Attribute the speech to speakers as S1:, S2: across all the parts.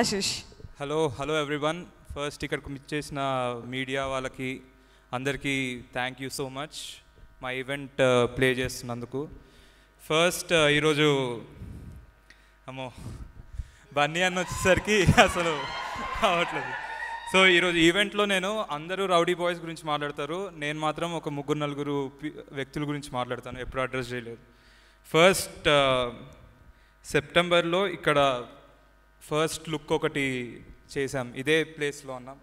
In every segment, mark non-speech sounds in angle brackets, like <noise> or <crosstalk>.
S1: Ashish hello hello everyone first ఇక్కడికి చేసిన media వాళ్ళకి అందరికీ థ్యాంక్ యూ సో మచ్ మా ఈవెంట్ ప్లే చేస్తున్నందుకు ఫస్ట్ uh, ఈరోజు అమ్మో బన్నీ అన్న వచ్చేసరికి <laughs> అసలు కావట్లేదు సో ఈరోజు ఈవెంట్లో నేను అందరూ రౌడీ బాయ్స్ గురించి మాట్లాడతారు నేను మాత్రం ఒక ముగ్గురు నలుగురు వ్యక్తుల గురించి మాట్లాడతాను ఎప్పుడు అడ్రస్ చేయలేదు ఫస్ట్ సెప్టెంబర్లో uh, ఇక్కడ ఫస్ట్ లుక్ ఒకటి చేసాం ఇదే ప్లేస్లో ఉన్నాం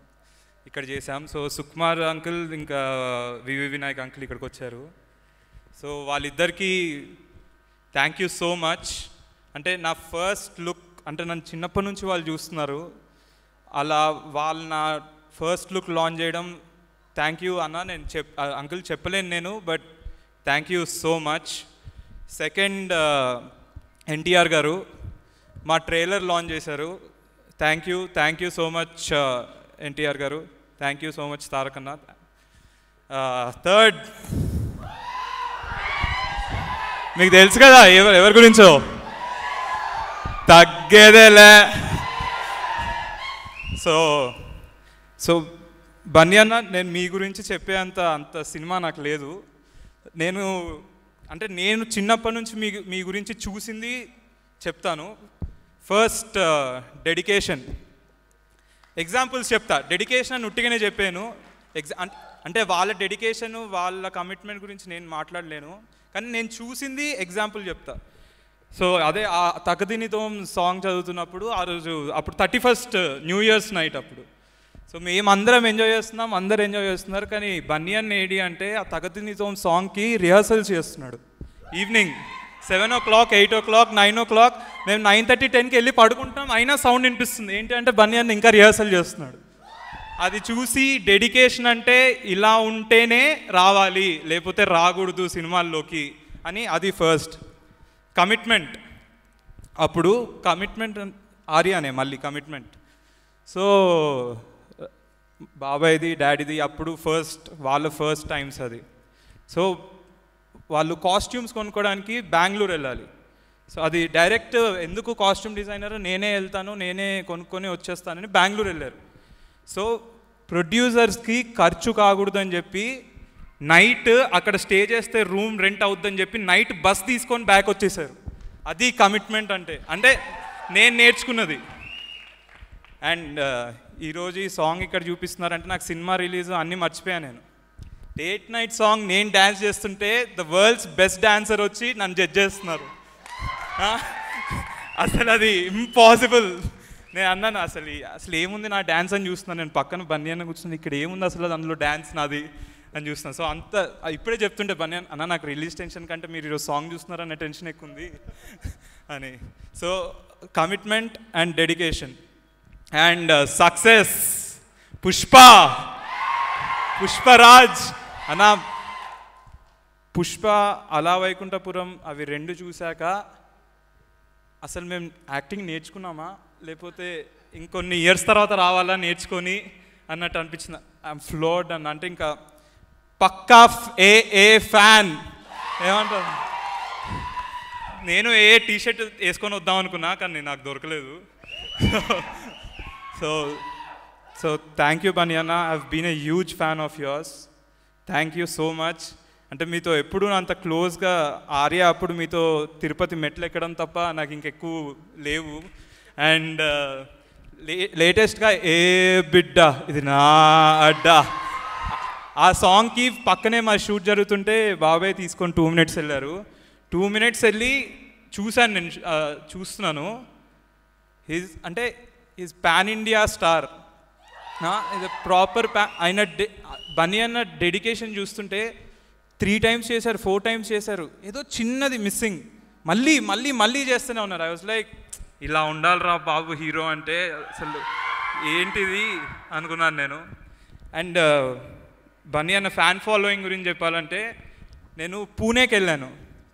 S1: ఇక్కడ చేసాం సో సుకుమార్ అంకుల్ ఇంకా వివి వినాయక్ అంకుల్ ఇక్కడికి వచ్చారు సో వాళ్ళిద్దరికీ థ్యాంక్ యూ సో మచ్ అంటే నా ఫస్ట్ లుక్ అంటే నన్ను చిన్నప్పటి నుంచి వాళ్ళు చూస్తున్నారు అలా వాళ్ళు నా ఫస్ట్ లుక్ లాంచ్ చేయడం థ్యాంక్ యూ అన్న నేను చెప్ అంకుల్ చెప్పలేను నేను but thank you so much second NTR garu మా ట్రైలర్ లాంచ్ చేశారు thank you thank you so much NTR garu thank you so much తారకన్న థర్డ్ మీకు తెలుసు కదా ఎవరు ఎవరి గురించో తగ్గేదేలే సో సో బన్నీ అన్న నేను మీ గురించి చెప్పేంత అంత సినిమా నాకు లేదు నేను అంటే నేను చిన్నప్పటి నుంచి మీ మీ గురించి చూసింది చెప్తాను ఫస్ట్ డెడికేషన్ ఎగ్జాంపుల్స్ చెప్తా డెడికేషన్ అని ఉట్టిగానే చెప్పాను ఎగ్జా అంటే వాళ్ళ డెడికేషన్ వాళ్ళ కమిట్మెంట్ గురించి నేను మాట్లాడలేను కానీ నేను చూసింది ఎగ్జాంపుల్ చెప్తా సో అదే ఆ తగదినితో సాంగ్ చదువుతున్నప్పుడు ఆ రోజు అప్పుడు thirty first new year's night అప్పుడు సో మేమందరం ఎంజాయ్ చేస్తున్నాం అందరు ఎంజాయ్ చేస్తున్నారు కానీ బన్యన్ ఏడి అంటే ఆ తగదినితో సాంగ్కి రిహార్సల్ చేస్తున్నాడు evening seven o'clock eight o'clock nine o'clock మేము నైన్ థర్టీ టెన్కి వెళ్ళి పడుకుంటాం అయినా సౌండ్ వినిపిస్తుంది ఏంటంటే బన్నీ అని ఇంకా రిహార్సల్ చేస్తున్నాడు అది చూసి డెడికేషన్ అంటే ఇలా ఉంటేనే రావాలి లేకపోతే రాకూడదు సినిమాల్లోకి అని అది ఫస్ట్ కమిట్మెంట్ అప్పుడు కమిట్మెంట్ ఆర్యానే మళ్ళీ కమిట్మెంట్ సో బాబాయ్ది డాడీది అప్పుడు ఫస్ట్ వాళ్ళ ఫస్ట్ టైమ్స్ అది సో వాళ్ళు కాస్ట్యూమ్స్ కొనుక్కోవడానికి బెంగళూరు వెళ్ళాలి సో అది డైరెక్ట్ ఎందుకు కాస్ట్యూమ్ డిజైనర్ నేనే వెళ్తాను నేనే కొనుక్కొని వచ్చేస్తానని బెంగళూరు వెళ్ళారు సో ప్రొడ్యూసర్స్కి ఖర్చు కాకూడదని చెప్పి నైట్ అక్కడ స్టే చేస్తే రూమ్ రెంట్ అవుద్దని చెప్పి నైట్ బస్ తీసుకొని బ్యాక్ వచ్చేసారు అది కమిట్మెంట్ అంటే అంటే నేను నేర్చుకున్నది అండ్ uh, ఈరోజు ఈ సాంగ్ ఇక్కడ చూపిస్తున్నారంటే నాకు సినిమా రిలీజ్ అన్నీ మర్చిపోయాను నేను డేట్ నైట్ సాంగ్ నేను డ్యాన్స్ చేస్తుంటే ద వరల్డ్స్ బెస్ట్ డాన్సర్ వచ్చి నన్ను జడ్జ్ చేస్తున్నారు అసలు అది ఇంపాసిబుల్ నేను అన్నాను అసలు అసలు ఏముంది నా డ్యాన్స్ అని చూస్తున్నాను నేను పక్కన బన్యాన్ కూర్చుని ఇక్కడ ఏముంది అసలు అందులో డ్యాన్స్ నాది అని చూస్తున్నాను సో అంత ఇప్పుడే చెప్తుంటే బన్నీ అన్న నాకు రిలీజ్ టెన్షన్ కంటే మీరు ఈరోజు సాంగ్ చూస్తున్నారన్న టెన్షన్ ఎక్కువ ఉంది <laughs> అని so commitment and dedication and success Pushpa Pushparaj అన్నా పుష్ప అలా వైకుంఠపురం అవి రెండు చూశాక అసలు మేము యాక్టింగ్ నేర్చుకున్నామా లేకపోతే ఇంకొన్ని ఇయర్స్ తర్వాత రావాలా నేర్చుకొని అన్నట్టు అనిపించింది ఐఎమ్ ఫ్లోడ్ అన్న అంటే ఇంకా పక్కా ఏ ఏ ఫ్యాన్ ఏమంటారు నేను ఏ టీషర్ట్ వేసుకొని వద్దాం అనుకున్నా కానీ నాకు దొరకలేదు <laughs> సో సో థ్యాంక్ యూ బనియానా I been a huge fan of yours thank you so much అంటే మీతో ఎప్పుడు అంత క్లోజ్గా ఆర్య అప్పుడు మీతో తిరుపతి మెట్లు ఎక్కడం తప్ప నాకు ఇంకెక్కువ లేవు అండ్ uh, లేటెస్ట్గా ఏ బిడ్డ ఇది నా అడ్డ ఆ సాంగ్కి పక్కనే మా షూట్ జరుగుతుంటే బాబాయ్ తీసుకొని టూ మినిట్స్ వెళ్ళారు టూ మినిట్స్ వెళ్ళి చూశాను నేను uh, చూస్తున్నాను హిజ్ అంటే హిజ్ పాన్ ఇండియా స్టార్ ఇది ప్రాపర్ ప్యా ఆయన బనీ అన్న డెడికేషన్ చూస్తుంటే త్రీ టైమ్స్ చేశారు ఫోర్ టైమ్స్ చేశారు ఏదో చిన్నది మిస్సింగ్ మళ్ళీ మళ్ళీ మళ్ళీ చేస్తూనే ఉన్నారు ఐ వాజ్ లైక్ ఇలా ఉండాలిరా బాబు హీరో అంటే అసలు ఏంటిది అనుకున్నాను నేను అండ్ uh, బనీ అన్న ఫ్యాన్ ఫాలోయింగ్ గురించి చెప్పాలంటే నేను పూణేకి వెళ్ళాను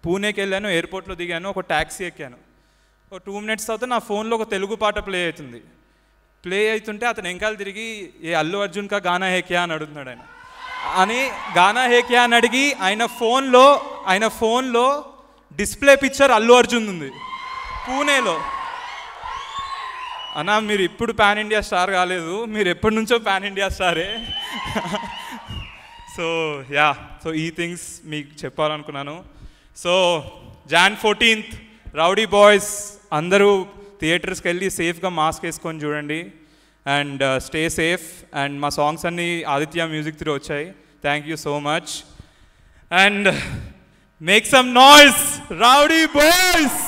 S1: పూణేకి వెళ్ళాను ఎయిర్పోర్ట్లో దిగాను ఒక ట్యాక్సీ ఎక్కాను ఒక టూ మినిట్స్ తర్వాత నా ఫోన్లో ఒక తెలుగు పాట ప్లే అవుతుంది ప్లే అవుతుంటే అతను వెనకాల తిరిగి ఏ అల్లు అర్జున్కా గానా హేకియా అని అడుగుతున్నాడు ఆయన అని గానా హేకియా అని అడిగి ఆయన ఫోన్లో ఆయన ఫోన్లో డిస్ప్లే పిక్చర్ అల్లు అర్జున్ ఉంది పూణేలో అన్న మీరు ఇప్పుడు పాన్ ఇండియా స్టార్ కాలేదు మీరు ఎప్పటి నుంచో పాన్ ఇండియా స్టారే సో యా సో ఈ థింగ్స్ మీకు చెప్పాలనుకున్నాను so Jan fourteenth rowdy boys అందరూ థియేటర్స్కి వెళ్ళి సేఫ్గా మాస్క్ వేసుకొని చూడండి and stay uh, safe and మా సాంగ్స్ అన్నీ ఆదిత్య మ్యూజిక్ త్రూ వచ్చాయి thank you so much and make some noise rowdy boys